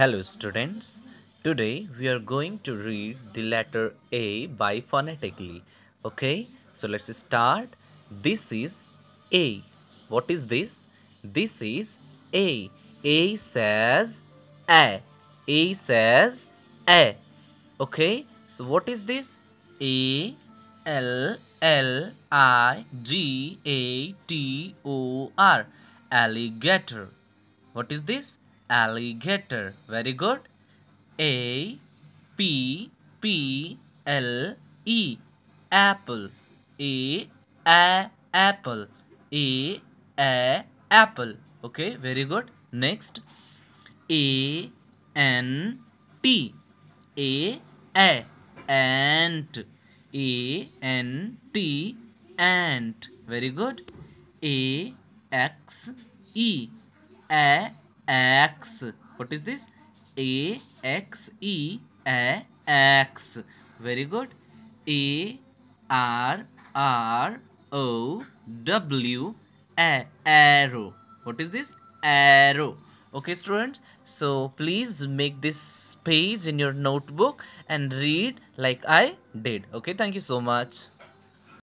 Hello students, today we are going to read the letter A by phonetically. Okay, so let's start. This is A. What is this? This is A. A says A. A says A. Okay, so what is this? A, L, L, I, G, A, T, O, R. Alligator. What is this? alligator. Very good. A P P L E apple. A a apple. A a apple. Okay, very good. Next A N T A a ant. A N T ant. Very good. A X E a axe what is this a x e a x very good a r r o w a arrow what is this arrow okay students so please make this page in your notebook and read like i did okay thank you so much